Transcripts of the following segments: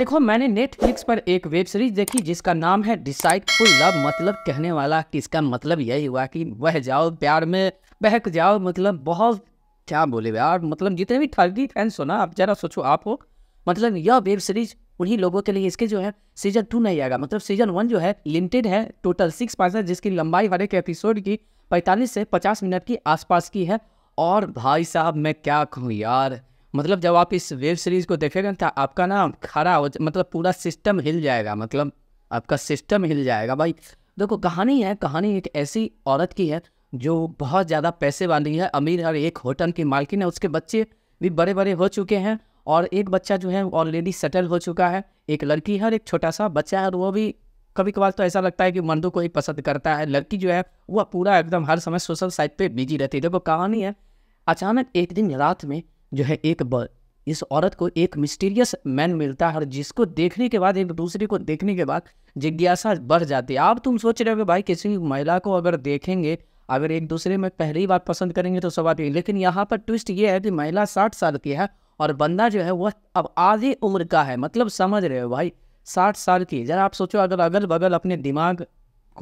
देखो मैंने नेटफ्लिक्स पर एक वेब सीरीज देखी जिसका नाम है डिसाइड फुल लव मतलब कहने वाला कि इसका मतलब यही हुआ कि वह जाओ प्यार में बहक जाओ मतलब बहुत क्या बोले यार मतलब जितने भी थर्टी फैंस हो ना आप जरा सोचो आप हो मतलब यह वेब सीरीज उन्हीं लोगों के लिए इसके जो है सीजन टू नहीं आएगा मतलब सीजन वन जो है लिमिटेड है टोटल सिक्स पार्ट है जिसकी लंबाई हर एक एपिसोड की पैंतालीस से पचास मिनट के आसपास की है और भाई साहब मैं क्या कहूँ यार मतलब जब आप इस वेब सीरीज़ को देखेगा तो आपका ना खड़ा हो मतलब पूरा सिस्टम हिल जाएगा मतलब आपका सिस्टम हिल जाएगा भाई देखो कहानी है कहानी एक ऐसी औरत की है जो बहुत ज़्यादा पैसे वाली है अमीर और एक होटल की मालकिन है उसके बच्चे भी बड़े बड़े हो चुके हैं और एक बच्चा जो है ऑलरेडी सेटल हो चुका है एक लड़की है और एक छोटा सा बच्चा है और वो भी कभी कभार तो ऐसा लगता है कि मंदू को ही पसंद करता है लड़की जो है वह पूरा एकदम हर समय सोशल साइट पर बिजी रहती है देखो कहानी है अचानक एक दिन रात में जो है एक ब इस औरत को एक मिस्टीरियस मैन मिलता है और जिसको देखने के बाद एक दूसरे को देखने के बाद जिज्ञासा बढ़ जाती है आप तुम सोच रहे हो भाई किसी महिला को अगर देखेंगे अगर एक दूसरे में पहली बार पसंद करेंगे तो सब आप लेकिन यहाँ पर ट्विस्ट ये है कि महिला साठ साल की है और बंदा जो है वह अब आधी उम्र का है मतलब समझ रहे हो भाई साठ साल की जरा आप सोचो अगर अगल बगल अपने दिमाग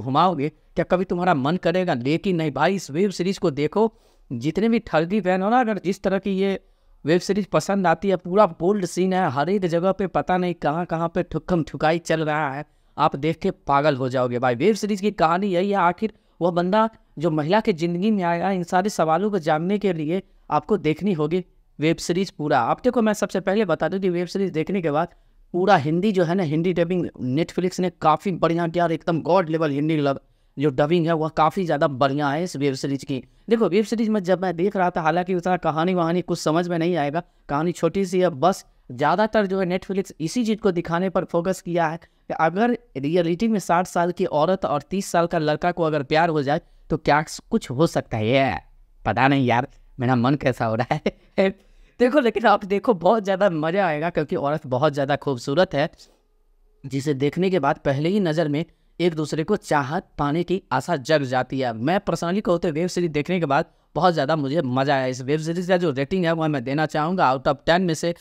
घुमाओगे क्या कभी तुम्हारा मन करेगा लेकिन नहीं भाई इस वेब सीरीज को देखो जितने भी ठगी फैन हो ना अगर जिस तरह की ये वेब सीरीज पसंद आती है पूरा बोल्ड सीन है हर एक जगह पे पता नहीं कहाँ कहाँ पे ठुकम ठुकाई चल रहा है आप देख के पागल हो जाओगे भाई वेब सीरीज की कहानी यही है आखिर वह बंदा जो महिला के ज़िंदगी में आया इन सारे सवालों को जानने के लिए आपको देखनी होगी वेब सीरीज़ पूरा आप देखो मैं सबसे पहले बता दूँ कि वेब सीरीज़ देखने के बाद पूरा हिंदी जो है ना हिंदी डबिंग नेटफ्लिक्स ने काफ़ी बढ़िया किया और एकदम गॉड लेवल हिंदी लग जो डबिंग है वह काफ़ी ज़्यादा बढ़िया है इस वेब सीरीज़ की देखो वेब सीरीज़ में जब मैं देख रहा था हालांकि उतना कहानी वहानी कुछ समझ में नहीं आएगा कहानी छोटी सी है बस ज़्यादातर जो है नेटफ्लिक्स इसी चीज़ को दिखाने पर फोकस किया है कि अगर रियलिटी में साठ साल की औरत और तीस साल का लड़का को अगर प्यार हो जाए तो क्या कुछ हो सकता है ये पता नहीं यार मेरा मन कैसा हो रहा है देखो लेकिन आप देखो बहुत ज़्यादा मज़ा आएगा क्योंकि औरत बहुत ज़्यादा खूबसूरत है जिसे देखने के बाद पहले ही नज़र में एक दूसरे को चाहत पाने की आशा जग जाती है मैं पर्सनली कहते वेब सीरीज देखने के बाद बहुत ज़्यादा मुझे मज़ा आया इस वेब सीरीज़ का जो रेटिंग है वह मैं देना चाहूँगा आउट ऑफ टेन में से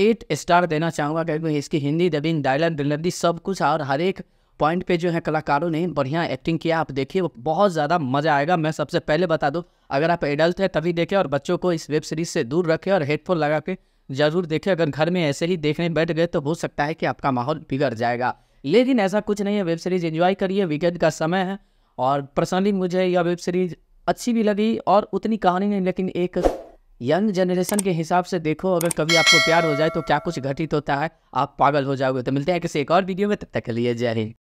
एट स्टार देना चाहूँगा क्योंकि इसकी हिंदी डबिंग डायलॉग डिलरी सब कुछ और हर एक पॉइंट पे जो है कलाकारों ने बढ़िया एक्टिंग किया आप देखिए बहुत ज़्यादा मज़ा आएगा मैं सबसे पहले बता दूँ अगर आप एडल्ट हैं तभी देखें और बच्चों को इस वेब सीरीज़ से दूर रखें और हेडफोन लगा के ज़रूर देखें अगर घर में ऐसे ही देखने बैठ गए तो हो सकता है कि आपका माहौल बिगड़ जाएगा लेकिन ऐसा कुछ नहीं है वेब सीरीज़ एंजॉय करिए वीकेंड का समय है और पर्सनली मुझे यह वेब सीरीज़ अच्छी भी लगी और उतनी कहानी नहीं लेकिन एक यंग जनरेशन के हिसाब से देखो अगर कभी आपको प्यार हो जाए तो क्या कुछ घटित होता है आप पागल हो जाओगे तो मिलते हैं किसी एक और वीडियो में तब तक के लिए जय हिंद